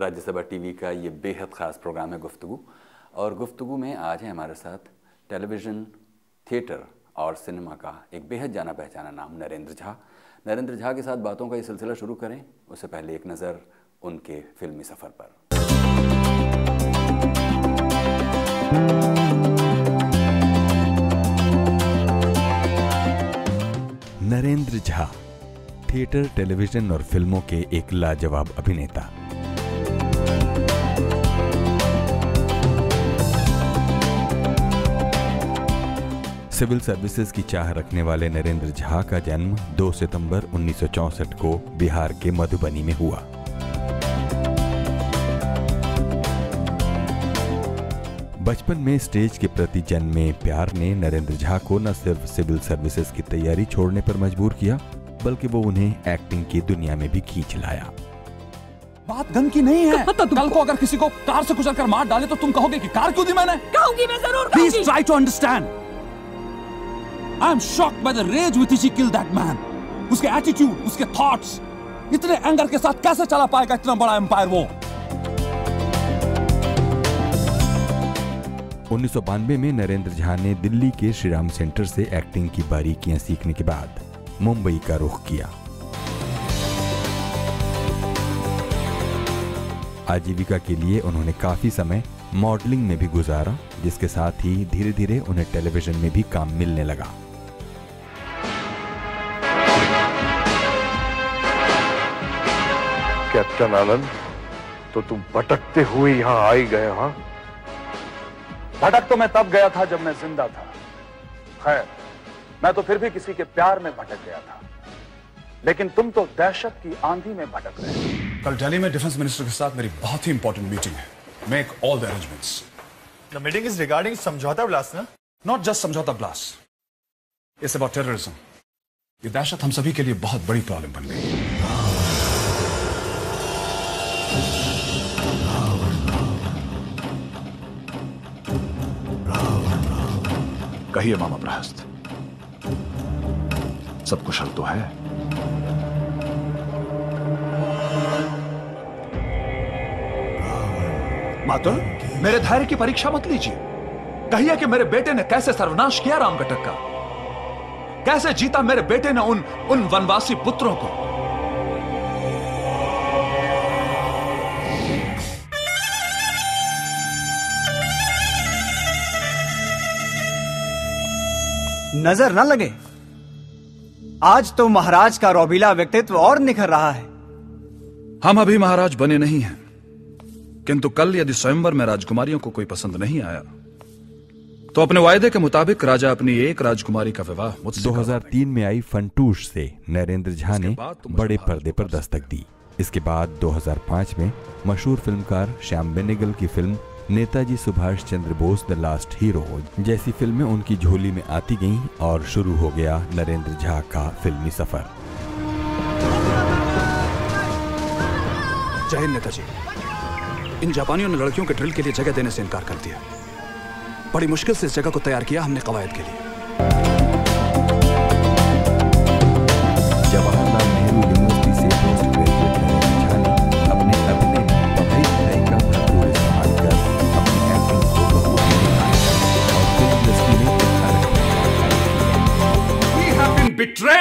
Rajya Sabha TV का ये बेहद ख़ास प्रोग्राम है गुफ्तु और गुफ्तु में आज है हमारे साथ टेलीविज़न थिएटर और सिनेमा का एक बेहद जाना पहचाना नाम नरेंद्र झा नरेंद्र झा के साथ बातों का ये सिलसिला शुरू करें उससे पहले एक नज़र उनके फिल्मी सफ़र पर नरेंद्र झा थिएटर टेलीविज़न और फिल्मों के एक लाजवाब अभिनेता सिविल सर्विसेज की चाह रखने वाले नरेंद्र झा का जन्म 2 सितंबर 1964 को बिहार के मधुबनी में हुआ बचपन में स्टेज के प्रति जन्मे प्यार ने नरेंद्र झा को न सिर्फ सिविल सर्विसेज की तैयारी छोड़ने पर मजबूर किया बल्कि वो उन्हें एक्टिंग की दुनिया में भी खींच लाया बात गन की नहीं है कल को अगर किसी को कार से गुजर कर मार डाले तो तुम कहोगे कि कार क्यों दी मैंने कहूंगी मैं जरूर please try to understand I am shock by the rage with she kill that man उसके एटीट्यूड उसके थॉट्स इतने एंगर के साथ कैसे चला पाएगा इतना बड़ा एम्पायर वो उन्नीस में नरेंद्र झा ने दिल्ली के श्रीराम सेंटर से एक्टिंग की बारीकियां सीखने के बाद मुंबई का रुख किया आजीविका के लिए उन्होंने काफी समय मॉडलिंग में भी गुजारा जिसके साथ ही धीरे धीरे उन्हें टेलीविजन में भी काम मिलने लगा कैप्टन आनंद तो तुम भटकते हुए आ ही गए हां भटक तो मैं तब गया था जब मैं जिंदा था खैर मैं तो फिर भी किसी के प्यार में भटक गया था लेकिन तुम तो दहशत की आंधी में भटक रहे कल दिल्ली में डिफेंस मिनिस्टर के साथ मेरी बहुत ही इंपॉर्टेंट मीटिंग है make all the arrangements the meeting is regarding Samjhauta blast ना not just Samjhauta blast it's about terrorism ये दहशत हम सभी के लिए बहुत बड़ी प्रॉब्लम बन गई कहिए मामा प्रहस्त सब कुशल तो है माता मेरे धैर्य की परीक्षा मत लीजिए कहिए कि मेरे बेटे ने कैसे सर्वनाश किया रामगटक का कैसे जीता मेरे बेटे ने उन उन वनवासी पुत्रों को नजर न लगे आज तो महाराज का रोबीला व्यक्तित्व और निखर रहा है हम अभी महाराज बने नहीं हैं किंतु कल यदि स्वयंवर में राजकुमारियों को कोई पसंद नहीं आया तो अपने वायदे के मुताबिक राजा अपनी एक राजकुमारी का विवाह दो हजार तीन में आई फंटूश से नरेंद्र झा ने तो बड़े पर्दे पर दस्तक दी इसके बाद 2005 में मशहूर फिल्मकार श्याम बेनेगल की film Netaji Subhash Chandra Bose the last hero जैसी फिल्में उनकी झोली में आती गईं और शुरू हो गया नरेंद्र झा का फिल्मी सफर जय नेताजी इन जापानियों ने लड़कियों के ड्रिल के लिए जगह देने से इनकार कर दिया बड़ी मुश्किल से इस जगह को तैयार किया हमने कवायद के लिए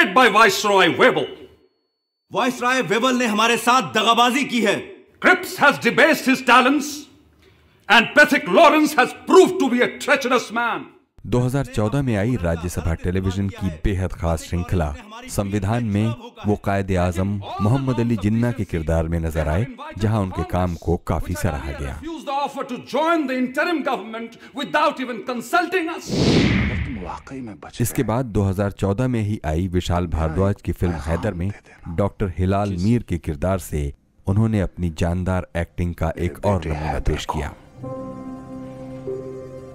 led by viceroy Wavell viceroy Wavell ने हमारे साथ दगाबाजी की है Cripps has debased his talents and Pethick Lawrence has prove to be a treacherous man 2014 में आई राज्यसभा टेलीविजन की बेहद खास श्रृंखला संविधान में वो कायदे आजम मोहम्मद अली जिन्ना के किरदार में नजर आए जहां उनके काम को काफी सराहा गया टू वाकई में बच इसके बाद 2014 में ही आई विशाल भारद्वाज की फिल्म हैदर में डॉक्टर हिलाल मीर के किरदार से उन्होंने अपनी जानदार एक्टिंग का एक और नमूना पेश किया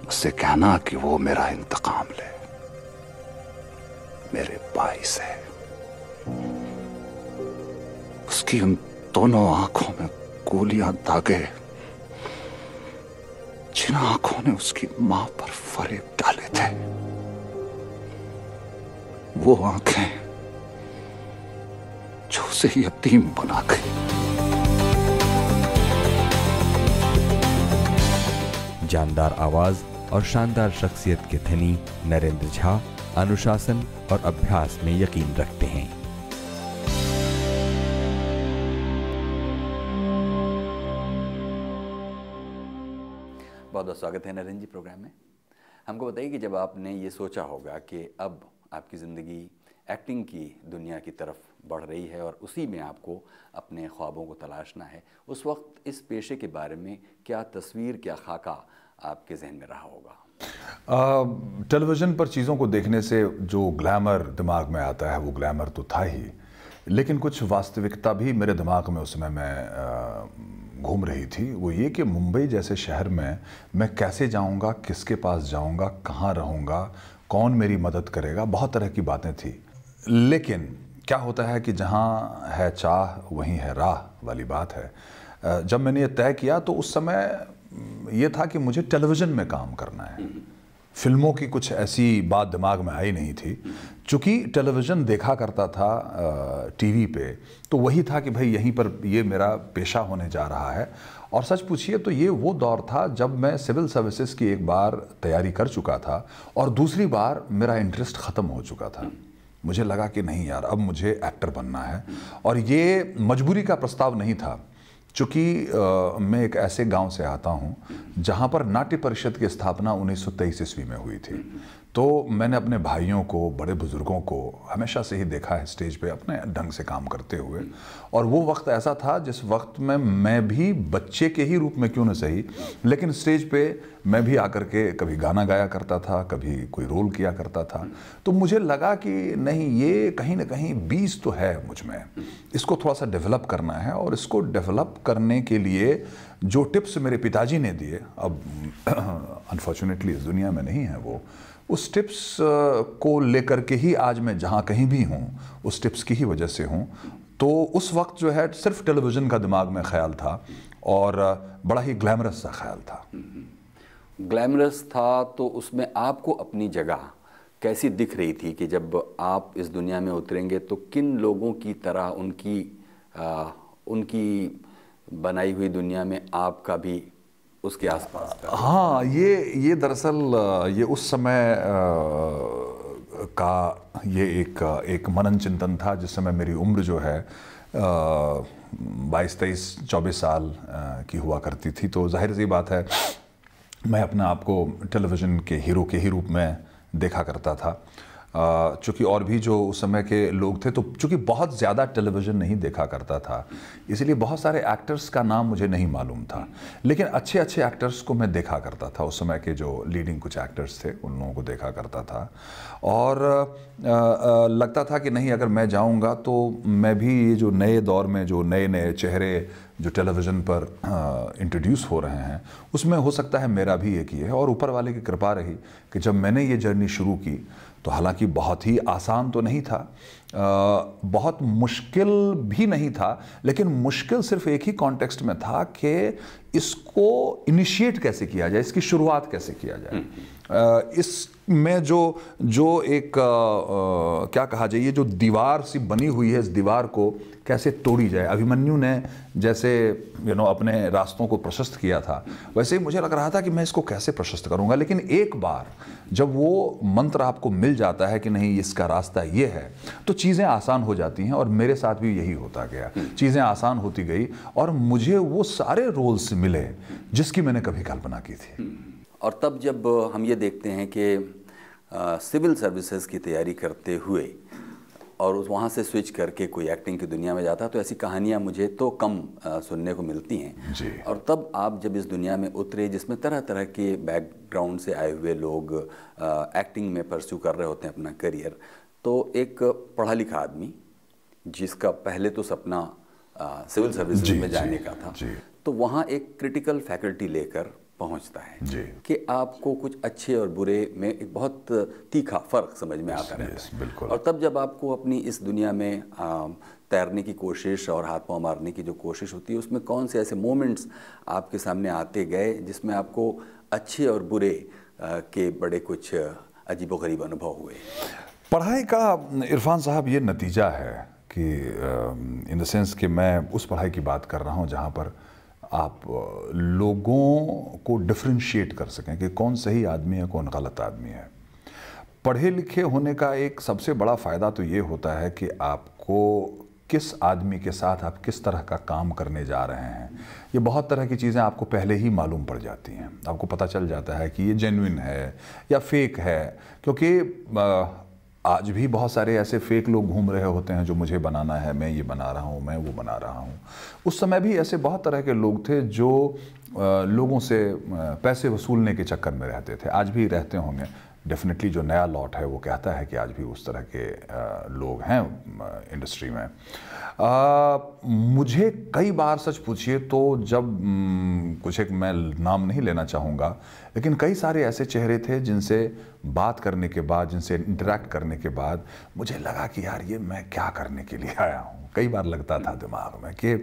उससे कहना कि वो मेरा इंतकाम ले मेरे भाई से उसकी उन दोनों आंखों में गोलियां दागे जिन आंखों ने उसकी मां पर फरेब डाले थे वो आंखें जो उसे यतीम बना गई जानदार आवाज और शानदार शख्सियत के धनी नरेंद्र झा अनुशासन और अभ्यास में यकीन रखते हैं बहुत बहुत स्वागत है नरेंद्र जी प्रोग्राम में हमको बताइए कि जब आपने ये सोचा होगा कि अब आपकी ज़िंदगी एक्टिंग की दुनिया की तरफ बढ़ रही है और उसी में आपको अपने ख्वाबों को तलाशना है उस वक्त इस पेशे के बारे में क्या तस्वीर क्या खाका आपके जहन में रहा होगा टेलीविज़न पर चीज़ों को देखने से जो ग्लैमर दिमाग में आता है वो ग्लैमर तो था ही लेकिन कुछ वास्तविकता भी मेरे दिमाग में उस समय मैं घूम रही थी वो ये कि मुंबई जैसे शहर में मैं कैसे जाऊंगा किसके पास जाऊंगा कहाँ रहूंगा कौन मेरी मदद करेगा बहुत तरह की बातें थी लेकिन क्या होता है कि जहाँ है चाह वहीं है राह वाली बात है जब मैंने ये तय किया तो उस समय ये था कि मुझे टेलीविज़न में काम करना है फिल्मों की कुछ ऐसी बात दिमाग में आई नहीं थी चूँकि टेलीविज़न देखा करता था टीवी पे तो वही था कि भाई यहीं पर ये मेरा पेशा होने जा रहा है और सच पूछिए तो ये वो दौर था जब मैं सिविल सर्विसेज की एक बार तैयारी कर चुका था और दूसरी बार मेरा इंटरेस्ट ख़त्म हो चुका था मुझे लगा कि नहीं यार अब मुझे एक्टर बनना है और ये मजबूरी का प्रस्ताव नहीं था चूँकि मैं एक ऐसे गांव से आता हूँ जहाँ पर नाट्य परिषद की स्थापना उन्नीस सौ ईस्वी में हुई थी तो मैंने अपने भाइयों को बड़े बुज़ुर्गों को हमेशा से ही देखा है स्टेज पे अपने ढंग से काम करते हुए और वो वक्त ऐसा था जिस वक्त में मैं भी बच्चे के ही रूप में क्यों ना सही लेकिन स्टेज पे मैं भी आकर के कभी गाना गाया करता था कभी कोई रोल किया करता था तो मुझे लगा कि नहीं ये कहीं ना कहीं बीज तो है मुझ में इसको थोड़ा सा डेवलप करना है और इसको डेवलप करने के लिए जो टिप्स मेरे पिताजी ने दिए अब अनफॉर्चुनेटली इस दुनिया में नहीं है वो उस टिप्स को लेकर के ही आज मैं जहाँ कहीं भी हूँ उस टिप्स की ही वजह से हूँ तो उस वक्त जो है सिर्फ टेलीविज़न का दिमाग में ख्याल था और बड़ा ही ग्लैमरस सा ख्याल था हम्म। ग्लैमरस था तो उसमें आपको अपनी जगह कैसी दिख रही थी कि जब आप इस दुनिया में उतरेंगे तो किन लोगों की तरह उनकी आ, उनकी बनाई हुई दुनिया में आपका भी उसके आसपास का हाँ ये ये दरअसल ये उस समय का ये एक एक मनन चिंतन था जिस समय मेरी उम्र जो है बाईस तेईस चौबीस साल की हुआ करती थी तो जाहिर सी बात है मैं अपने आप को टेलीविज़न के हीरो के ही रूप में देखा करता था चूँकि और भी जो उस समय के लोग थे तो चूँकि बहुत ज़्यादा टेलीविज़न नहीं देखा करता था इसलिए बहुत सारे एक्टर्स का नाम मुझे नहीं मालूम था लेकिन अच्छे अच्छे एक्टर्स को मैं देखा करता था उस समय के जो लीडिंग कुछ एक्टर्स थे उन लोगों को देखा करता था और आ, आ, लगता था कि नहीं अगर मैं जाऊँगा तो मैं भी ये जो नए दौर में जो नए नए चेहरे जो टेलीविज़न पर इंट्रोड्यूस हो रहे हैं उसमें हो सकता है मेरा भी एक ये है और ऊपर वाले की कृपा रही कि जब मैंने ये जर्नी शुरू की तो हालांकि बहुत ही आसान तो नहीं था आ, बहुत मुश्किल भी नहीं था लेकिन मुश्किल सिर्फ एक ही कॉन्टेक्स्ट में था कि इसको इनिशिएट कैसे किया जाए इसकी शुरुआत कैसे किया जाए हम्म, हम्म। इस में जो जो एक आ, आ, क्या कहा जाए ये जो दीवार सी बनी हुई है इस दीवार को कैसे तोड़ी जाए अभिमन्यु ने जैसे यू नो अपने रास्तों को प्रशस्त किया था वैसे ही मुझे लग रहा था कि मैं इसको कैसे प्रशस्त करूंगा लेकिन एक बार जब वो मंत्र आपको मिल जाता है कि नहीं इसका रास्ता ये है तो चीज़ें आसान हो जाती हैं और मेरे साथ भी यही होता गया हम्म। चीज़ें आसान होती गई और मुझे वो सारे रोल्स मिले जिसकी मैंने कभी कल्पना की थी हम्म। और तब जब हम ये देखते हैं कि सिविल सर्विसेज की तैयारी करते हुए और उस वहाँ से स्विच करके कोई एक्टिंग की दुनिया में जाता है तो ऐसी कहानियाँ मुझे तो कम सुनने को मिलती हैं और तब आप जब इस दुनिया में उतरे जिसमें तरह तरह के बैकग्राउंड से आए हुए लोग आ, एक्टिंग में परस्यू कर रहे होते हैं अपना करियर तो एक पढ़ा लिखा आदमी जिसका पहले तो सपना सिविल सर्विस में जाने का था तो वहाँ एक क्रिटिकल फैकल्टी लेकर पहुंचता है कि आपको कुछ अच्छे और बुरे में एक बहुत तीखा फ़र्क समझ में आता रहता है बिल्कुल और तब जब आपको अपनी इस दुनिया में तैरने की कोशिश और हाथ पाँव मारने की जो कोशिश होती है उसमें कौन से ऐसे मोमेंट्स आपके सामने आते गए जिसमें आपको अच्छे और बुरे के बड़े कुछ अजीबोगरीब अनुभव हुए पढ़ाई का इरफान साहब ये नतीजा है कि इन द सेंस कि मैं उस पढ़ाई की बात कर रहा हूँ जहाँ पर आप लोगों को डिफ्रेंशिएट कर सकें कि कौन सही आदमी है कौन गलत आदमी है पढ़े लिखे होने का एक सबसे बड़ा फ़ायदा तो ये होता है कि आपको किस आदमी के साथ आप किस तरह का काम करने जा रहे हैं ये बहुत तरह की चीज़ें आपको पहले ही मालूम पड़ जाती हैं आपको पता चल जाता है कि ये जेनविन है या फेक है क्योंकि आज भी बहुत सारे ऐसे फेक लोग घूम रहे होते हैं जो मुझे बनाना है मैं ये बना रहा हूँ मैं वो बना रहा हूँ उस समय भी ऐसे बहुत तरह के लोग थे जो लोगों से पैसे वसूलने के चक्कर में रहते थे आज भी रहते होंगे डेफिनेटली जो नया लॉट है वो कहता है कि आज भी उस तरह के लोग हैं इंडस्ट्री में आ, मुझे कई बार सच पूछिए तो जब हम्म, कुछ एक मैं नाम नहीं लेना चाहूँगा लेकिन कई सारे ऐसे चेहरे थे जिनसे बात करने के बाद जिनसे इंटरेक्ट करने के बाद मुझे लगा कि यार ये मैं क्या करने के लिए आया हूँ कई बार लगता था दिमाग में कि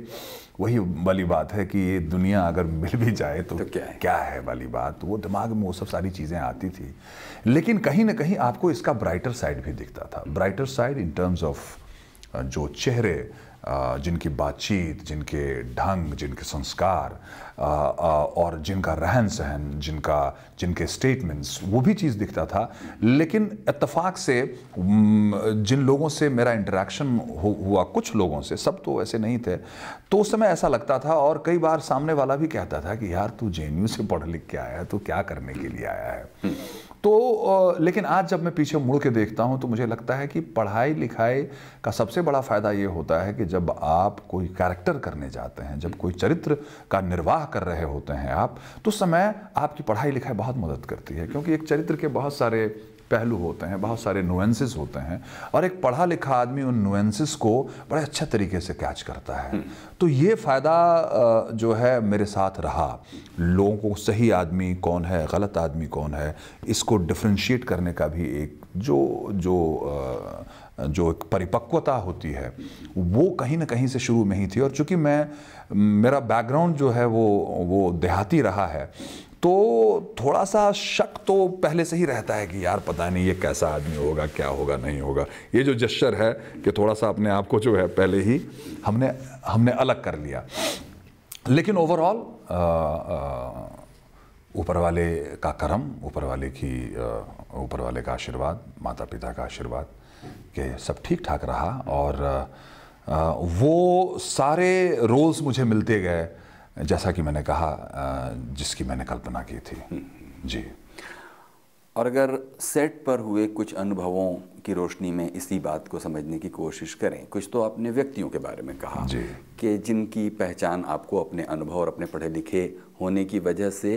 वही वाली बात है कि ये दुनिया अगर मिल भी जाए तो, तो क्या है क्या है वाली बात तो वो दिमाग में वो सब सारी चीज़ें आती थी लेकिन कहीं ना कहीं आपको इसका ब्राइटर साइड भी दिखता था brighter side in terms of जो चेहरे जिनकी बातचीत जिनके ढंग जिनके संस्कार और जिनका रहन सहन जिनका जिनके स्टेटमेंट्स वो भी चीज़ दिखता था लेकिन इतफाक़ से जिन लोगों से मेरा इंटरेक्शन हो, हुआ कुछ लोगों से सब तो ऐसे नहीं थे तो उस समय ऐसा लगता था और कई बार सामने वाला भी कहता था कि यार तू जे से पढ़ लिख के आया है तो क्या करने के लिए आया है तो लेकिन आज जब मैं पीछे मुड़ के देखता हूँ तो मुझे लगता है कि पढ़ाई लिखाई का सबसे बड़ा फ़ायदा ये होता है कि जब आप कोई कैरेक्टर करने जाते हैं जब कोई चरित्र का निर्वाह कर रहे होते हैं आप तो समय आपकी पढ़ाई लिखाई बहुत मदद करती है क्योंकि एक चरित्र के बहुत सारे पहलू होते हैं बहुत सारे नुएंसेस होते हैं और एक पढ़ा लिखा आदमी उन नुएंसेस को बड़े अच्छे तरीके से कैच करता है हम्म। तो ये फ़ायदा जो है मेरे साथ रहा लोगों को सही आदमी कौन है गलत आदमी कौन है इसको डिफ्रेंशिएट करने का भी एक जो जो जो एक परिपक्वता होती है वो कहीं ना कहीं से शुरू में ही थी और चूंकि मैं मेरा बैकग्राउंड जो है वो वो देहाती रहा है तो थोड़ा सा शक तो पहले से ही रहता है कि यार पता नहीं ये कैसा आदमी होगा क्या होगा नहीं होगा ये जो जश्चर है कि थोड़ा सा अपने आप को जो है पहले ही हमने हमने अलग कर लिया लेकिन ओवरऑल ऊपर वाले का करम ऊपर वाले की ऊपर वाले का आशीर्वाद माता पिता का आशीर्वाद कि सब ठीक ठाक रहा और आ, वो सारे रोल्स मुझे मिलते गए जैसा कि मैंने कहा जिसकी मैंने कल्पना की थी हम्म। जी और अगर सेट पर हुए कुछ अनुभवों की रोशनी में इसी बात को समझने की कोशिश करें कुछ तो आपने व्यक्तियों के बारे में कहा कि जिनकी पहचान आपको अपने अनुभव और अपने पढ़े लिखे होने की वजह से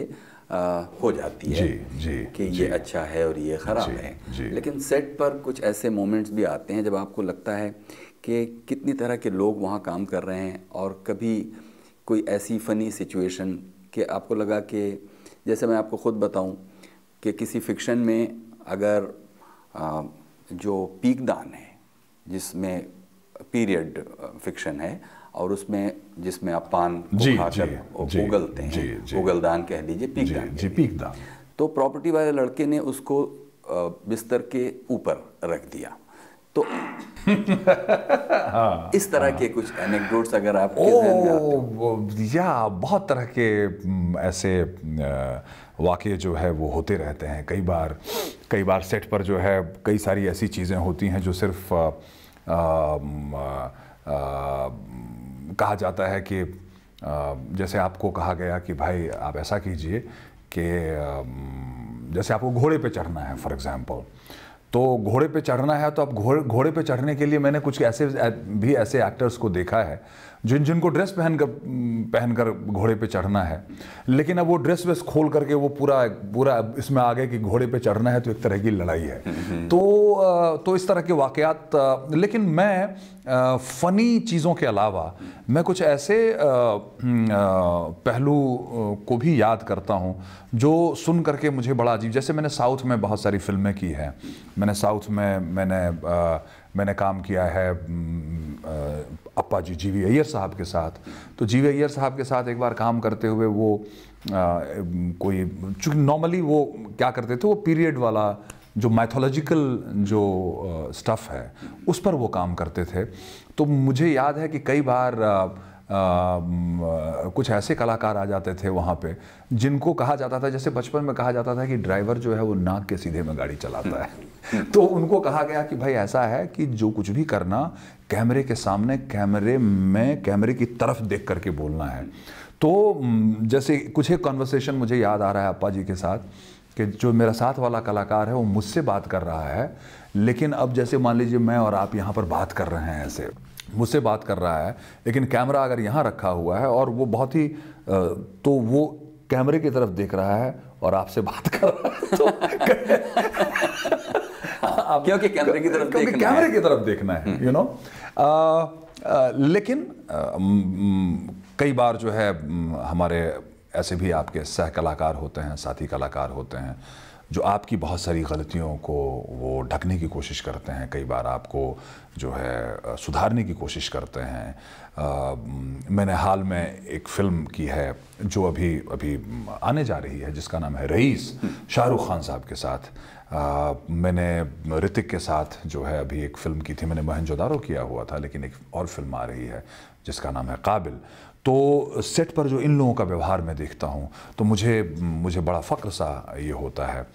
आ, हो जाती है जी, जी, कि जी, ये अच्छा है और ये ख़राब है लेकिन सेट पर कुछ ऐसे मोमेंट्स भी आते हैं जब आपको लगता है कि कितनी तरह के लोग वहाँ काम कर रहे हैं और कभी कोई ऐसी फ़नी सिचुएशन कि आपको लगा कि जैसे मैं आपको ख़ुद बताऊं कि किसी फिक्शन में अगर आ, जो पीकदान है जिसमें पीरियड फिक्शन है और उसमें जिसमें आप पान खाकर उगलते हैं उगलदान कह लीजिए पीकदान जी पीकदान तो प्रॉपर्टी वाले लड़के ने उसको बिस्तर के ऊपर रख दिया तो हाँ, इस तरह हाँ, के कुछ एनेक्डोट्स अगर आप ओ, या बहुत तरह के ऐसे वाक्य जो है वो होते रहते हैं कई बार कई बार सेट पर जो है कई सारी ऐसी चीज़ें होती हैं जो सिर्फ आ, आ, आ, कहा जाता है कि जैसे आपको कहा गया कि भाई आप ऐसा कीजिए कि जैसे आपको घोड़े पे चढ़ना है फॉर एग्ज़ाम्पल तो घोड़े पे चढ़ना है तो अब घोड़े घोड़े पे चढ़ने के लिए मैंने कुछ ऐसे भी ऐसे एक्टर्स को देखा है जिन जिनको ड्रेस पहनकर पहनकर घोड़े पे चढ़ना है लेकिन अब वो ड्रेस वेस खोल करके वो पूरा पूरा इसमें आ गए कि घोड़े पे चढ़ना है तो एक तरह की लड़ाई है तो तो इस तरह के वाकयात लेकिन मैं फ़नी चीज़ों के अलावा मैं कुछ ऐसे हम्म, पहलू को भी याद करता हूँ जो सुन करके मुझे बड़ा अजीब जैसे मैंने साउथ में बहुत सारी फिल्में की हैं मैंने साउथ में मैंने मैंने काम किया है अप्पा जी जी वी अय्यर साहब के साथ तो जी वी अय्यर साहब के साथ एक बार काम करते हुए वो आ, कोई चूँकि नॉर्मली वो क्या करते थे वो पीरियड वाला जो मैथोलॉजिकल जो स्टफ़ है उस पर वो काम करते थे तो मुझे याद है कि कई बार आ, आ, कुछ ऐसे कलाकार आ जाते थे वहाँ पे जिनको कहा जाता था जैसे बचपन में कहा जाता था कि ड्राइवर जो है वो नाक के सीधे में गाड़ी चलाता है तो उनको कहा गया कि भाई ऐसा है कि जो कुछ भी करना कैमरे के सामने कैमरे में कैमरे की तरफ देख करके बोलना है तो जैसे कुछ एक कॉन्वर्सेशन मुझे याद आ रहा है अप्पा जी के साथ कि जो मेरा साथ वाला कलाकार है वो मुझसे बात कर रहा है लेकिन अब जैसे मान लीजिए मैं और आप यहाँ पर बात कर रहे हैं ऐसे मुझसे बात कर रहा है लेकिन कैमरा अगर यहाँ रखा हुआ है और वो बहुत ही तो वो कैमरे की तरफ देख रहा है और आपसे बात कर रहा है तो क्योंकि कैमरे की तरफ क्योंकि कैमरे की तरफ देखना है यू नो लेकिन कई बार जो है हमारे ऐसे भी आपके सह कलाकार होते हैं साथी कलाकार होते हैं जो आपकी बहुत सारी गलतियों को वो ढकने की कोशिश करते हैं कई बार आपको जो है सुधारने की कोशिश करते हैं आ, मैंने हाल में एक फ़िल्म की है जो अभी अभी आने जा रही है जिसका नाम है रईस शाहरुख खान साहब के साथ मैंने ऋतिक के साथ जो है अभी एक फ़िल्म की थी मैंने महनजोदारो किया हुआ था लेकिन एक और फिल्म आ रही है जिसका नाम है काबिल तो सेट पर जो इन लोगों का व्यवहार मैं देखता हूँ तो मुझे मुझे बड़ा फ़ख्र सा ये होता है आ,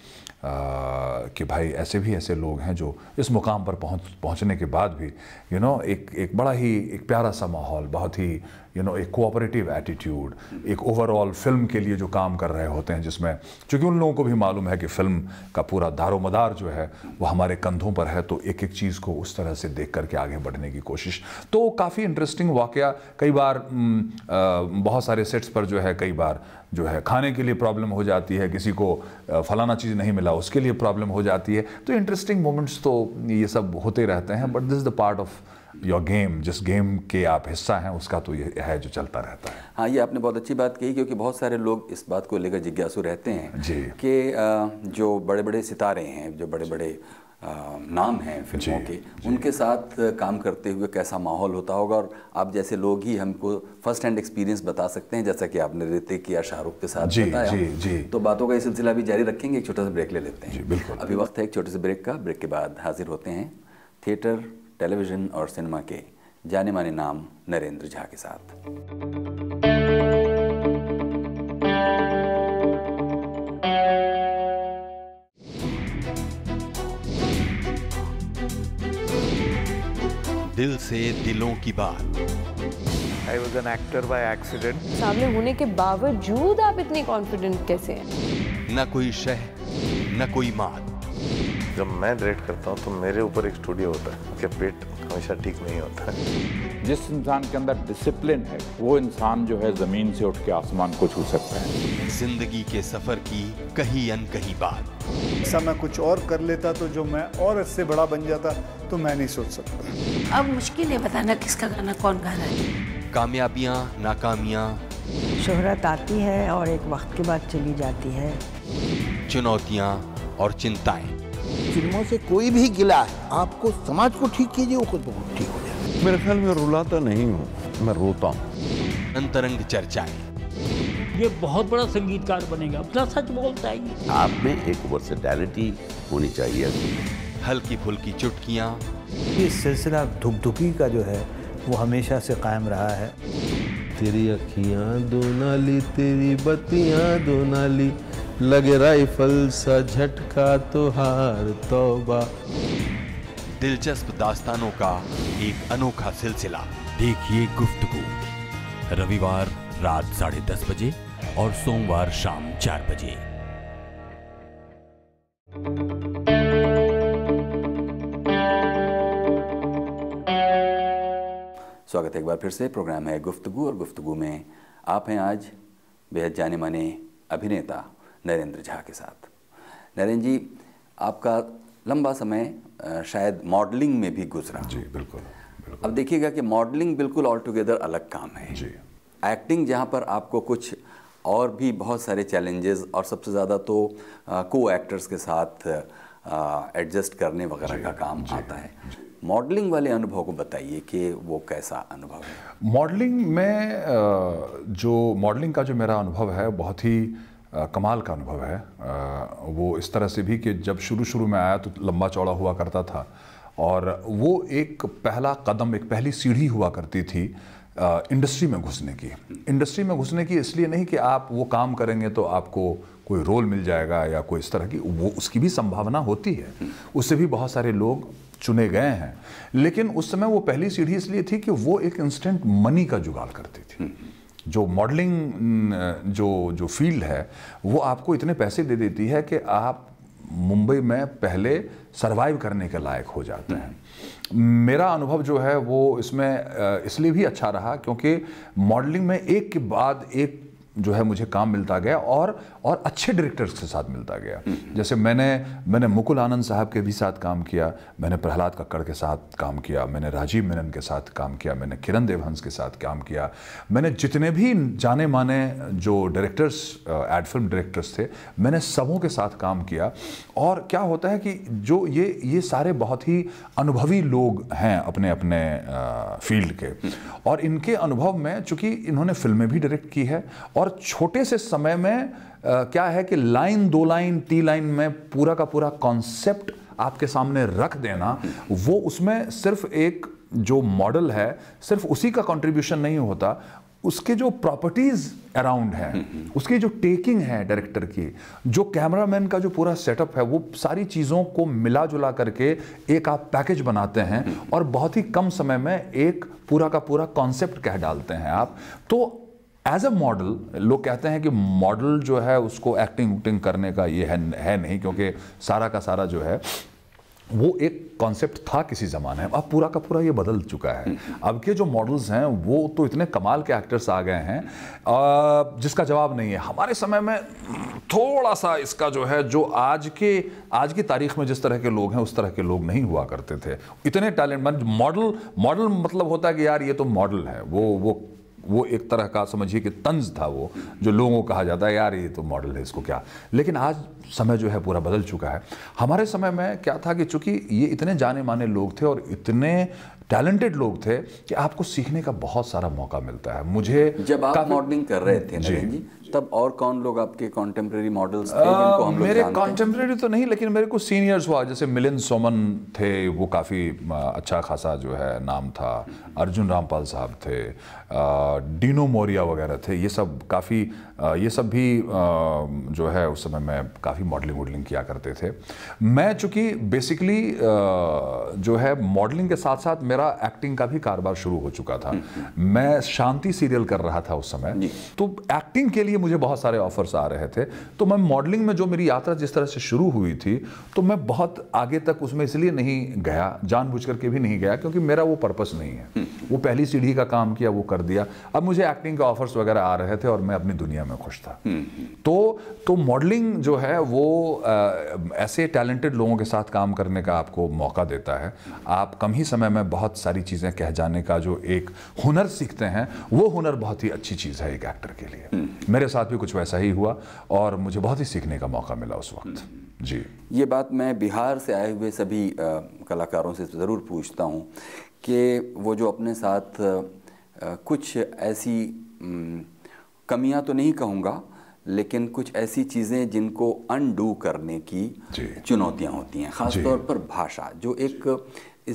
कि भाई ऐसे भी ऐसे लोग हैं जो इस मुकाम पर पहुँच पहुँचने के बाद भी यू you नो know, एक एक बड़ा ही एक प्यारा सा माहौल बहुत ही यू नो एक कोऑपरेटिव एटीट्यूड एक ओवरऑल फिल्म के लिए जो काम कर रहे होते हैं जिसमें चूँकि उन लोगों को भी मालूम है कि फिल्म का पूरा दारोमदार जो है वो हमारे कंधों पर है तो एक एक चीज़ को उस तरह से देख करके आगे बढ़ने की कोशिश तो काफ़ी इंटरेस्टिंग वाक़ कई बार बहुत सारे सेट्स पर जो है कई बार जो है खाने के लिए प्रॉब्लम हो जाती है किसी को फलाना चीज़ नहीं मिला उसके लिए प्रॉब्लम हो जाती है तो इंटरेस्टिंग मोमेंट्स तो ये सब होते रहते हैं but this is the part of your game जिस गेम के आप हिस्सा हैं उसका तो ये है जो चलता रहता है हाँ ये आपने बहुत अच्छी बात कही क्योंकि बहुत सारे लोग इस बात को लेकर जिज्ञासु रहते हैं जी कि जो बड़े बड़े सितारे हैं जो बड़े बड़े नाम हैं फिल्मों के उनके साथ काम करते हुए कैसा माहौल होता होगा और आप जैसे लोग ही हमको फर्स्ट हैंड एक्सपीरियंस बता सकते हैं जैसा कि आपने ऋतिक या शाहरुख के साथ जी, बताया जी, जी। तो बातों का ये सिलसिला भी जारी रखेंगे एक छोटा सा ब्रेक ले लेते हैं जी, बिल्कुल अभी वक्त है एक छोटे से ब्रेक का ब्रेक के बाद हाजिर होते हैं थिएटर टेलीविज़न और सिनेमा के जाने माने नाम नरेंद्र झा के साथ दिल से दिलों की बात I was an actor by accident सामने होने के बावजूद आप इतने कॉन्फिडेंट कैसे हैं न कोई शह न कोई मात जब मैं डायरेक्ट करता हूँ तो मेरे ऊपर एक स्टूडियो होता है कि पेट हमेशा ठीक नहीं होता है जिस इंसान के अंदर डिसिप्लिन है वो इंसान जो है जमीन से उठ के आसमान को छू सकता है जिंदगी के सफर की कहीं अन कहीं बात ऐसा मैं कुछ और कर लेता तो जो मैं और इससे बड़ा बन जाता तो मैं नहीं सोच सकता अब मुश्किल है बताना किसका गाना कौन गा रहा है कामयाबियाँ नाकामियाँ शोहरत आती है और एक वक्त के बाद चली जाती है चुनौतियाँ और चिंताएं फिल्मों से कोई भी गिला आपको समाज को ठीक कीजिए वो खुद बहुत ठीक हो जाए मेरे ख्याल में रुलाता नहीं हूँ मैं रोता हूँ अंतरंग चर्चाएं ये बहुत बड़ा संगीतकार बनेगा अपना सच बोलता है आप में एक वर्सिटैलिटी होनी चाहिए हल्की फुल्की चुटकियाँ ये सिलसिला धुकधुकी का जो है वो हमेशा से कायम रहा है तेरी अखियाँ दो नाली तेरी बत्तियाँ दो नाली लगे राइफल सा झटका तुहार तोबा दिलचस्प दास्तानों का एक अनोखा सिलसिला देखिए को रविवार रात साढ़े दस बजे और सोमवार शाम चार बजे स्वागत है एक बार फिर से प्रोग्राम है गुफ्तगु और गुफ्तगु में आप हैं आज बेहद जाने माने अभिनेता नरेंद्र झा के साथ नरेंद्र जी आपका लंबा समय शायद मॉडलिंग में भी गुजरा जी बिल्कुल, बिल्कुल। अब देखिएगा कि मॉडलिंग बिल्कुल ऑल टुगेदर अलग काम है जी एक्टिंग जहाँ पर आपको कुछ और भी बहुत सारे चैलेंजेस और सबसे ज़्यादा तो को एक्टर्स के साथ एडजस्ट करने वगैरह का काम आता है मॉडलिंग वाले अनुभव को बताइए कि वो कैसा अनुभव है मॉडलिंग में जो मॉडलिंग का जो मेरा अनुभव है बहुत ही आ, कमाल का अनुभव है आ, वो इस तरह से भी कि जब शुरू शुरू में आया तो लंबा चौड़ा हुआ करता था और वो एक पहला कदम एक पहली सीढ़ी हुआ करती थी आ, इंडस्ट्री में घुसने की इंडस्ट्री में घुसने की इसलिए नहीं कि आप वो काम करेंगे तो आपको कोई रोल मिल जाएगा या कोई इस तरह की वो उसकी भी संभावना होती है उससे भी बहुत सारे लोग चुने गए हैं लेकिन उस समय वो पहली सीढ़ी इसलिए थी कि वो एक इंस्टेंट मनी का जुगाड़ करती थी जो मॉडलिंग जो जो फील्ड है वो आपको इतने पैसे दे देती है कि आप मुंबई में पहले सरवाइव करने के लायक हो जाते हैं मेरा अनुभव जो है वो इसमें इसलिए भी अच्छा रहा क्योंकि मॉडलिंग में एक के बाद एक जो है मुझे काम मिलता गया और और अच्छे डायरेक्टर्स के साथ मिलता गया जैसे मैंने मैंने मुकुल आनंद साहब के भी साथ काम किया मैंने प्रहलाद कक्कड़ के साथ काम किया मैंने राजीव मेनन के साथ काम किया मैंने किरण देवहंस के साथ काम किया मैंने जितने भी जाने माने जो डायरेक्टर्स एड फिल्म डायरेक्टर्स थे मैंने सबों के साथ काम किया और क्या होता है कि जो ये ये सारे बहुत ही अनुभवी लोग हैं अपने अपने फील्ड के और इनके अनुभव में चूंकि इन्होंने फिल्में भी डायरेक्ट की है और छोटे से समय में क्या है कि लाइन दो लाइन तीन लाइन में पूरा का पूरा कॉन्सेप्ट आपके सामने रख देना वो उसमें सिर्फ एक जो मॉडल है सिर्फ उसी का कंट्रीब्यूशन नहीं होता उसके जो प्रॉपर्टीज अराउंड है उसकी जो टेकिंग है डायरेक्टर की जो कैमरामैन का जो पूरा सेटअप है वो सारी चीज़ों को मिला जुला करके एक आप पैकेज बनाते हैं और बहुत ही कम समय में एक पूरा का पूरा कॉन्सेप्ट कह डालते हैं आप तो एज अ मॉडल लोग कहते हैं कि मॉडल जो है उसको एक्टिंग उक्टिंग करने का ये है, है नहीं क्योंकि सारा का सारा जो है वो एक कॉन्सेप्ट था किसी ज़माने में अब पूरा का पूरा ये बदल चुका है अब के जो मॉडल्स हैं वो तो इतने कमाल के एक्टर्स आ गए हैं जिसका जवाब नहीं है हमारे समय में थोड़ा सा इसका जो है जो आज के आज की तारीख में जिस तरह के लोग हैं उस तरह के लोग नहीं हुआ करते थे इतने टैलेंट मॉडल मॉडल मतलब होता है कि यार ये तो मॉडल है वो वो वो एक तरह का समझिए कि तंज था वो जो लोगों को कहा जाता है यार ये तो मॉडल है इसको क्या लेकिन आज समय जो है पूरा बदल चुका है हमारे समय में क्या था कि चूंकि ये इतने जाने माने लोग थे और इतने टैलेंटेड लोग थे कि आपको सीखने का बहुत सारा मौका मिलता है मुझे जब आप मॉडलिंग कर रहे थे जी, जी तब और कौन लोग आपके कॉन्टेम्प्रेरी मॉडल्स थे जिनको हम मेरे कॉन्टेम्प्रेरी तो नहीं लेकिन मेरे कुछ सीनियर्स हुआ जैसे मिलिन सोमन थे वो काफ़ी अच्छा खासा जो है नाम था अर्जुन रामपाल साहब थे डीनो मोरिया वगैरह थे ये सब काफ़ी ये सब भी जो है उस समय मैं काफ़ी मॉडलिंग वॉडलिंग किया करते थे मैं चूँकि बेसिकली जो है मॉडलिंग के साथ साथ मेरा एक्टिंग का भी कारोबार शुरू हो चुका था हम्म, हम्म। मैं शांति सीरियल कर रहा था उस समय तो एक्टिंग के लिए मुझे बहुत सारे ऑफर्स आ रहे थे तो मैं मॉडलिंग में जो मेरी यात्रा जिस तरह से शुरू हुई थी तो मैं बहुत आगे तक उसमें इसलिए नहीं गया जानबूझकर करके भी नहीं गया क्योंकि मेरा वो पर्पस नहीं है वो पहली सीढ़ी का काम किया वो कर दिया अब मुझे एक्टिंग के ऑफर्स वगैरह आ रहे थे और मैं अपनी दुनिया में खुश था हम्म, हम्म। तो तो मॉडलिंग जो है वो आ, ऐसे टैलेंटेड लोगों के साथ काम करने का आपको मौका देता है आप कम ही समय में बहुत सारी चीज़ें कह जाने का जो एक हुनर सीखते हैं वो हुनर बहुत ही अच्छी चीज़ है एक एक्टर के लिए हम्म। मेरे साथ भी कुछ वैसा ही हुआ और मुझे बहुत ही सीखने का मौका मिला उस वक्त जी ये बात मैं बिहार से आए हुए सभी आ, कलाकारों से ज़रूर पूछता हूँ कि वो जो अपने साथ कुछ ऐसी कमियां तो नहीं कहूँगा लेकिन कुछ ऐसी चीज़ें जिनको अनडू करने की चुनौतियां होती हैं ख़ासतौर पर भाषा जो एक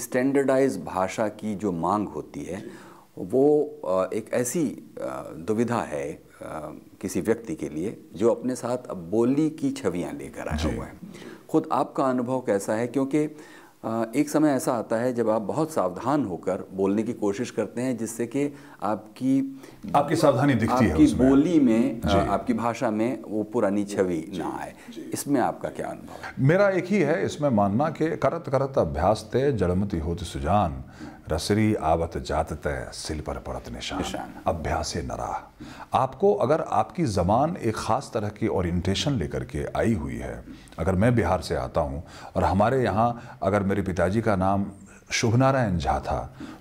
स्टैंडर्डाइज भाषा की जो मांग होती है वो एक ऐसी दुविधा है किसी व्यक्ति के लिए जो अपने साथ अब बोली की छवियां लेकर आया हुआ है खुद आपका अनुभव कैसा है क्योंकि एक समय ऐसा आता है जब आप बहुत सावधान होकर बोलने की कोशिश करते हैं जिससे कि आपकी आपकी सावधानी दिखती आपकी है आपकी बोली में आपकी भाषा में वो पुरानी छवि ना आए इसमें आपका क्या अनुभव मेरा एक ही है इसमें मानना कि करत करत अभ्यास ते जड़मती होती सुजान रसरी आवत जात तय सिल पर पड़त निशान अभ्यास नरा आपको अगर आपकी ज़बान एक ख़ास तरह की ओरिएंटेशन लेकर के आई हुई है अगर मैं बिहार से आता हूँ और हमारे यहाँ अगर मेरे पिताजी का नाम शुभ नारायण झा था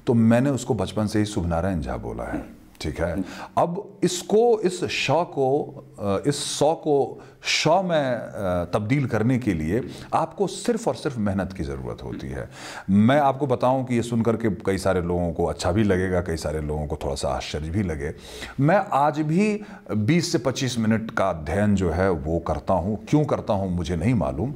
तो मैंने उसको बचपन से ही शुभ नारायण झा बोला है ठीक है अब इसको इस शाह को इस शौ को शौ में तब्दील करने के लिए आपको सिर्फ और सिर्फ मेहनत की ज़रूरत होती है मैं आपको बताऊं कि ये सुनकर के कई सारे लोगों को अच्छा भी लगेगा कई सारे लोगों को थोड़ा सा आश्चर्य भी लगे मैं आज भी 20 से 25 मिनट का अध्ययन जो है वो करता हूं क्यों करता हूं मुझे नहीं मालूम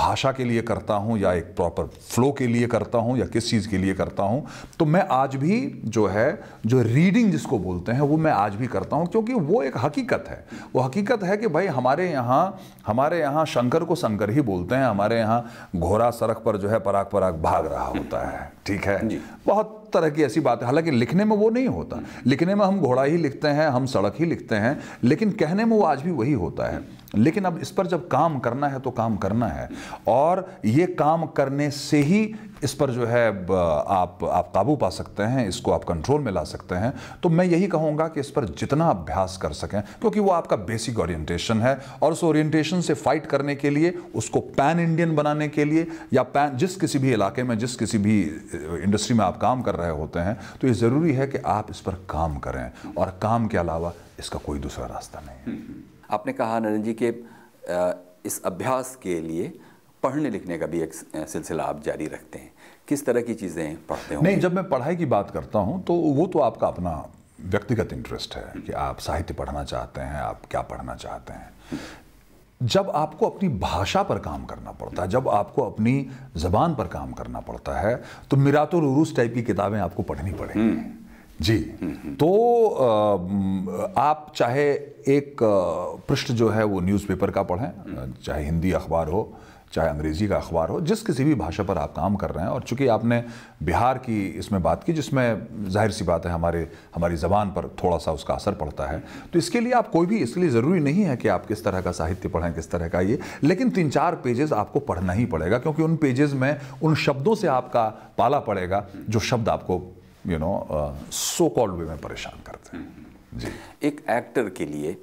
भाषा के लिए करता हूं या एक प्रॉपर फ्लो के लिए करता हूँ या किस चीज़ के लिए करता हूं तो मैं आज भी जो है जो रीड रीडिंग जिसको बोलते हैं वो मैं आज भी करता हूँ क्योंकि वो एक हकीकत है वो हकीकत है कि भाई हमारे यहाँ हमारे यहाँ शंकर को शंकर ही बोलते हैं हमारे यहाँ घोड़ा सड़क पर जो है पराग पराग भाग रहा होता है ठीक है बहुत तरह की ऐसी बात है हालांकि लिखने में वो नहीं होता लिखने में हम घोड़ा ही लिखते हैं हम सड़क ही लिखते हैं लेकिन कहने में वो आज भी वही होता है लेकिन अब इस पर जब काम करना है तो काम करना है और ये काम करने से ही इस पर जो है आप आप काबू पा सकते हैं इसको आप कंट्रोल में ला सकते हैं तो मैं यही कहूंगा कि इस पर जितना अभ्यास कर सकें क्योंकि वो आपका बेसिक ओरिएंटेशन है और उस ओरिएंटेशन से फाइट करने के लिए उसको पैन इंडियन बनाने के लिए या पैन जिस किसी भी इलाके में जिस किसी भी इंडस्ट्री में आप काम कर रहे रहे होते हैं तो ये ज़रूरी है कि आप इस पर काम करें और काम के अलावा इसका कोई दूसरा रास्ता नहीं है आपने कहा नरन जी के इस अभ्यास के लिए पढ़ने लिखने का भी एक सिलसिला आप जारी रखते हैं किस तरह की चीज़ें पढ़ते हैं नहीं जब मैं पढ़ाई की बात करता हूँ तो वो तो आपका अपना व्यक्तिगत इंटरेस्ट है कि आप साहित्य पढ़ना चाहते हैं आप क्या पढ़ना चाहते हैं जब आपको अपनी भाषा पर काम करना पड़ता है जब आपको अपनी जबान पर काम करना पड़ता है तो मिरातुल उरूस टाइप की किताबें आपको पढ़नी पड़ेंगी हम्म। जी हम्म, हम्म। तो आप चाहे एक पृष्ठ जो है वो न्यूज़पेपर का पढ़ें चाहे हिंदी अखबार हो चाहे अंग्रेज़ी का अखबार हो जिस किसी भी भाषा पर आप काम कर रहे हैं और चूंकि आपने बिहार की इसमें बात की जिसमें जाहिर सी बात है हमारे हमारी ज़बान पर थोड़ा सा उसका असर पड़ता है तो इसके लिए आप कोई भी इसके लिए ज़रूरी नहीं है कि आप किस तरह का साहित्य पढ़ें किस तरह का ये लेकिन तीन चार पेजेस आपको पढ़ना ही पड़ेगा क्योंकि उन पेजेस में उन शब्दों से आपका पाला पड़ेगा जो शब्द आपको you know so called way में परेशान करते हैं जी एक एक्टर के लिए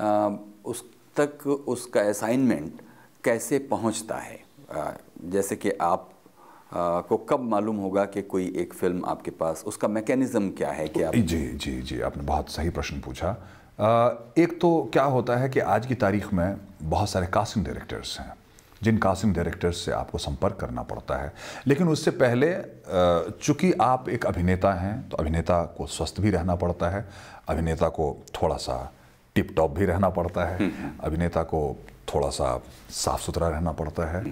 आ, उस तक उसका असाइनमेंट कैसे पहुंचता है जैसे कि आप को कब मालूम होगा कि कोई एक फिल्म आपके पास उसका मैकेनिज्म क्या है क्या जी जी जी आपने बहुत सही प्रश्न पूछा एक तो क्या होता है कि आज की तारीख में बहुत सारे कास्टिंग डायरेक्टर्स हैं जिन कास्टिंग डायरेक्टर्स से आपको संपर्क करना पड़ता है लेकिन उससे पहले चूंकि आप एक अभिनेता हैं तो अभिनेता को स्वस्थ भी रहना पड़ता है अभिनेता को थोड़ा सा टिप टॉप भी रहना पड़ता है हम्म, हम्म। अभिनेता को थोड़ा सा साफ सुथरा रहना पड़ता है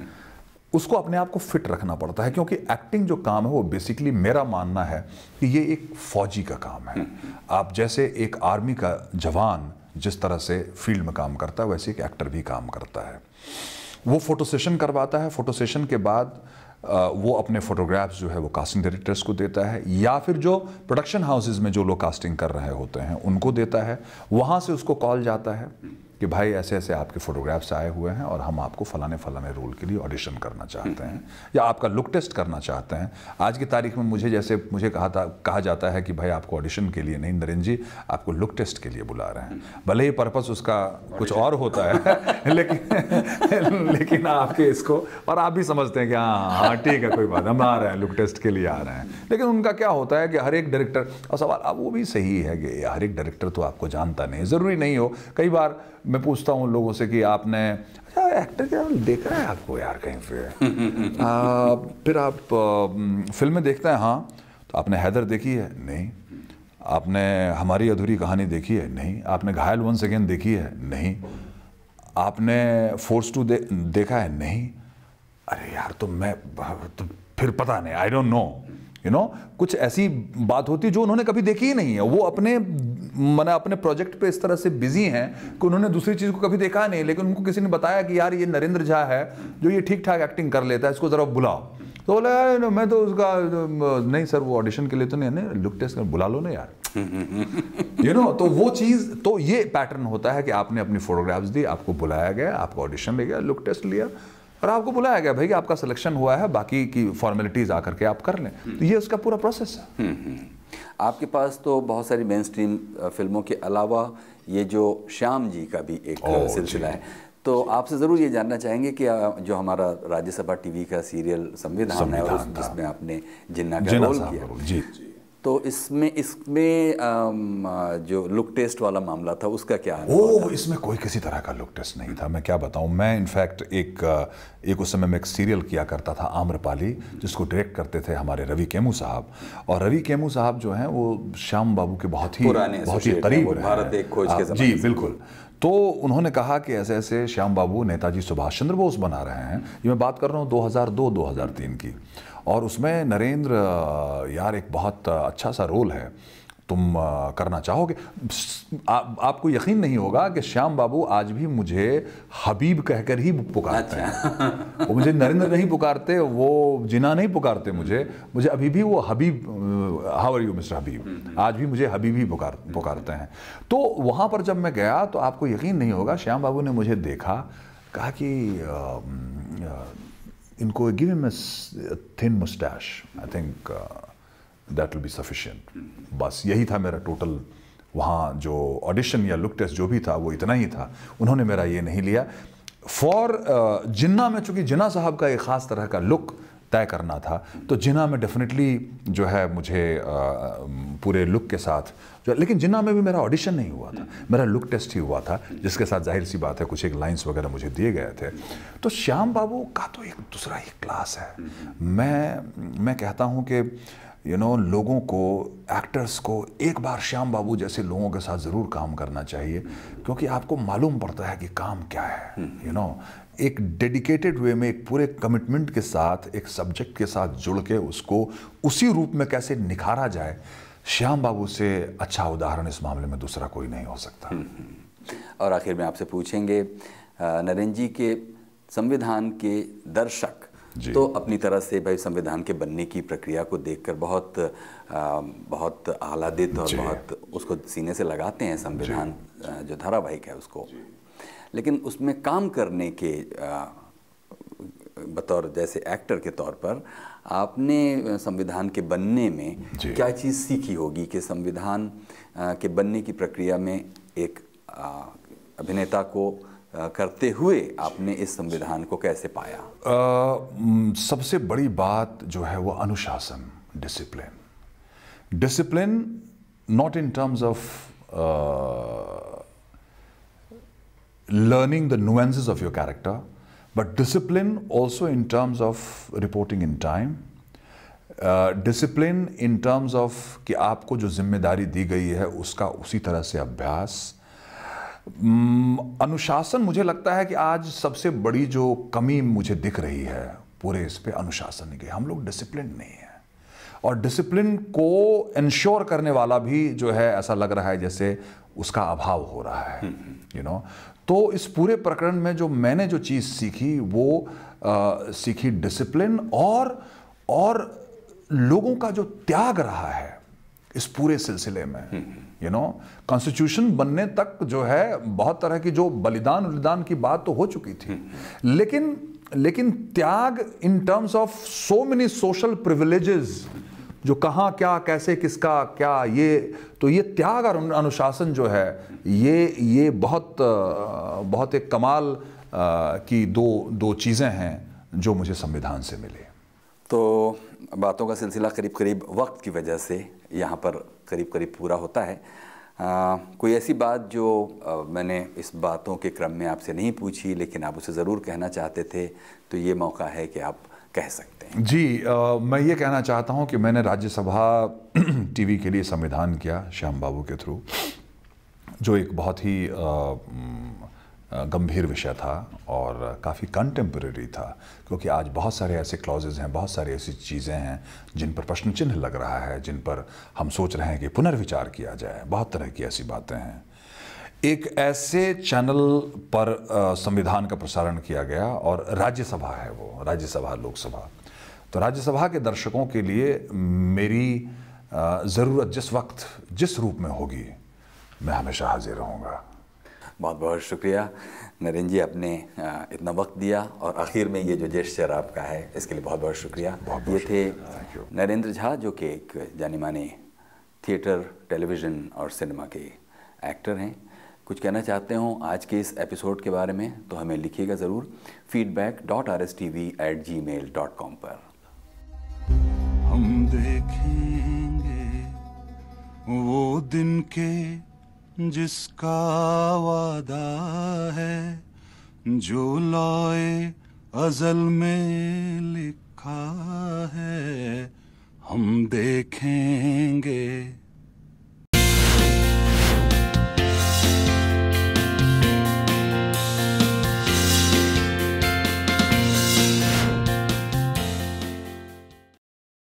उसको अपने आप को फिट रखना पड़ता है क्योंकि एक्टिंग जो काम है वो बेसिकली मेरा मानना है कि ये एक फौजी का काम है आप जैसे एक आर्मी का जवान जिस तरह से फील्ड में काम करता है वैसे एक एक्टर भी काम करता है वो फोटो सेशन करवाता है फोटो सेशन के बाद वो अपने फोटोग्राफ्स जो है वो कास्टिंग डायरेक्टर्स को देता है या फिर जो प्रोडक्शन हाउसेज में जो लोग कास्टिंग कर रहे होते हैं उनको देता है वहाँ से उसको कॉल जाता है कि भाई ऐसे ऐसे आपके फ़ोटोग्राफ्स आए हुए हैं और हम आपको फ़लाने फ़लाने रोल के लिए ऑडिशन करना चाहते हैं या आपका लुक टेस्ट करना चाहते हैं आज की तारीख में मुझे जैसे मुझे कहा था कहा जाता है कि भाई आपको ऑडिशन के लिए नहीं नरेंद्र जी आपको लुक टेस्ट के लिए बुला रहे हैं भले ही पर्पज़ उसका कुछ और होता है लेकिन लेकिन आपके इसको और आप भी समझते हैं कि हाँ हाँ ठीक है कोई बात हम आ रहे हैं लुक टेस्ट के लिए आ रहे हैं लेकिन उनका क्या होता है कि हर एक डायरेक्टर और सवाल अब वो भी सही है कि हर एक डायरेक्टर तो आपको जानता नहीं ज़रूरी नहीं हो कई बार मैं पूछता हूँ लोगों से कि आपने अच्छा एक्टर क्या देख रहा है आपको यार कहीं फिर आ, फिर आप फिल्में देखते हैं हाँ तो आपने हैदर देखी है नहीं आपने हमारी अधूरी कहानी देखी है नहीं आपने घायल वन सेकेंड देखी है नहीं आपने फोर्स टू दे, देखा है नहीं अरे यार तो मैं तो फिर पता नहीं I don't know you know कुछ ऐसी बात होती जो उन्होंने कभी देखी ही नहीं है वो अपने मैंने अपने प्रोजेक्ट पे इस तरह से बिजी हैं कि उन्होंने दूसरी चीज़ को कभी देखा नहीं लेकिन उनको किसी ने बताया कि यार ये नरेंद्र झा है जो ये ठीक ठाक एक्टिंग कर लेता है इसको ज़रा बुलाओ तो बोला यार मैं तो उसका नहीं सर वो ऑडिशन के लिए तो नहीं है लुक टेस्ट कर बुला लो ना यार यू नो you know, तो वो चीज़ तो ये पैटर्न होता है कि आपने अपनी फोटोग्राफ्स दी आपको बुलाया गया आपको ऑडिशन ले गया लुक टेस्ट लिया और आपको बुलाया गया भाई आपका सिलेक्शन हुआ है बाकी की फॉर्मेलिटीज आकर के आप कर लें तो ये उसका पूरा प्रोसेस है हम्म, हम्म। आपके पास तो बहुत सारी मेन स्ट्रीम फिल्मों के अलावा ये जो श्याम जी का भी एक सिलसिला है तो आपसे ज़रूर ये जानना चाहेंगे कि जो हमारा राज्यसभा टीवी का सीरियल संविधान है उसमें जिसमें आपने जिन्ना का रोल किया जी, जी। तो इसमें इसमें जो लुक टेस्ट वाला मामला था उसका क्या ओ इसमें कोई किसी तरह का लुक टेस्ट नहीं था मैं क्या बताऊं मैं इनफैक्ट एक एक उस समय मैं एक सीरियल किया करता था आम्रपाली जिसको डायरेक्ट करते थे हमारे रवि केमू साहब और रवि केमू साहब जो हैं वो श्याम बाबू के बहुत ही बहुत ही करीब भारत एक खोज के जी बिल्कुल तो उन्होंने कहा कि ऐसे ऐसे श्याम बाबू नेताजी सुभाष चंद्र बोस बना रहे हैं ये मैं बात कर रहा हूँ 2002-2003 की और उसमें नरेंद्र यार एक बहुत अच्छा सा रोल है तुम करना चाहोगे आपको यकीन नहीं होगा कि श्याम बाबू आज भी मुझे हबीब कहकर ही पुकारते अच्छा। हैं वो मुझे नरेंद्र नहीं पुकारते वो जिना नहीं पुकारते मुझे मुझे अभी भी वो Habib how are you mister Habib hmm. आज भी मुझे हबीब ही पुकार पुकारते हैं तो वहाँ पर जब मैं गया तो आपको यकीन नहीं होगा श्याम बाबू ने मुझे देखा कहा कि आ, आ, इनको give him thin moustache I think that will be that बस यही था मेरा टोटल वहाँ जो ऑडिशन या लुक टेस्ट जो भी था वो इतना ही था उन्होंने मेरा ये नहीं लिया फॉर uh, जिन्ना में चूंकि जिन्ना साहब का एक ख़ास तरह का लुक तय करना था तो जिना में डेफिनेटली जो है मुझे पूरे लुक के साथ जो लेकिन जिना में भी मेरा ऑडिशन नहीं हुआ था मेरा लुक टेस्ट ही हुआ था जिसके साथ जाहिर सी बात है कुछ एक लाइंस वगैरह मुझे दिए गए थे तो श्याम बाबू का तो एक दूसरा ही क्लास है मैं मैं कहता हूँ कि यू you नो know, लोगों को एक्टर्स को एक बार श्याम बाबू जैसे लोगों के साथ ज़रूर काम करना चाहिए क्योंकि आपको मालूम पड़ता है कि काम क्या है यू नो एक डेडिकेटेड वे में एक पूरे कमिटमेंट के साथ एक सब्जेक्ट के साथ जुड़ के उसको उसी रूप में कैसे निखारा जाए श्याम बाबू से अच्छा उदाहरण इस मामले में दूसरा कोई नहीं हो सकता हम्म, हम्म। और आखिर में आपसे पूछेंगे नरेंद्र जी के संविधान के दर्शक तो अपनी तरह से भाई संविधान के बनने की प्रक्रिया को देखकर बहुत आ, बहुत आह्लादित और बहुत उसको सीने से लगाते हैं संविधान जो धारावाहिक है उसको लेकिन उसमें काम करने के बतौर जैसे एक्टर के तौर पर आपने संविधान के बनने में क्या चीज़ सीखी होगी कि संविधान के बनने की प्रक्रिया में एक अभिनेता को करते हुए आपने इस संविधान को कैसे पाया आ, सबसे बड़ी बात जो है वो अनुशासन discipline discipline not in terms of learning the nuances of your character, but discipline also in terms of reporting in time, discipline in terms of कि आपको जो जिम्मेदारी दी गई है उसका उसी तरह से अभ्यास hmm, अनुशासन मुझे लगता है कि आज सबसे बड़ी जो कमी मुझे दिख रही है पूरे इस पे अनुशासन की हम लोग डिसिप्लिन नहीं है और डिसिप्लिन को इंश्योर करने वाला भी जो है ऐसा लग रहा है जैसे उसका अभाव हो रहा है you hmm, know hmm. you know, तो इस पूरे प्रकरण में जो मैंने जो चीज़ सीखी वो आ, सीखी डिसिप्लिन और और लोगों का जो त्याग रहा है इस पूरे सिलसिले में यू नो कॉन्स्टिट्यूशन बनने तक जो है बहुत तरह की जो बलिदान उलिदान की बात तो हो चुकी थी हम्म, हम्म। लेकिन लेकिन त्याग in terms of so many social privileges जो कहाँ क्या कैसे किसका क्या ये तो ये त्याग और अनुशासन जो है ये ये बहुत बहुत एक कमाल की दो दो चीज़ें हैं जो मुझे संविधान से मिले तो बातों का सिलसिला करीब करीब वक्त की वजह से यहाँ पर करीब करीब पूरा होता है आ, कोई ऐसी बात जो आ, मैंने इस बातों के क्रम में आपसे नहीं पूछी लेकिन आप उसे ज़रूर कहना चाहते थे तो ये मौका है कि आप कह सकते हैं जी आ, मैं ये कहना चाहता हूँ कि मैंने राज्यसभा टीवी के लिए संविधान किया श्याम बाबू के थ्रू जो एक बहुत ही गंभीर विषय था और काफ़ी कंटेम्प्रेरी था क्योंकि आज बहुत सारे ऐसे क्लॉजेज हैं बहुत सारी ऐसी चीज़ें हैं जिन पर प्रश्न चिन्ह लग रहा है जिन पर हम सोच रहे हैं कि पुनर्विचार किया जाए बहुत तरह की ऐसी बातें हैं एक ऐसे चैनल पर संविधान का प्रसारण किया गया और राज्यसभा है वो राज्यसभा लोकसभा तो राज्यसभा के दर्शकों के लिए मेरी ज़रूरत जिस वक्त जिस रूप में होगी मैं हमेशा हाजिर रहूँगा बहुत बहुत शुक्रिया नरेंद्र जी आपने इतना वक्त दिया और आखिर में ये जो जेस्चर आपका है इसके लिए बहुत बहुत शुक्रिया बहुत बहुत ये थे नरेंद्र झा जो कि एक जाने माने थिएटर टेलीविज़न और सिनेमा के एक्टर हैं कुछ कहना चाहते हो आज के इस एपिसोड के बारे में तो हमें लिखिएगा ज़रूर feedback dot R S T V at Gmail dot com पर हम देखेंगे वो दिन के जिसका वादा है जो लॉए अजल में लिखा है हम देखेंगे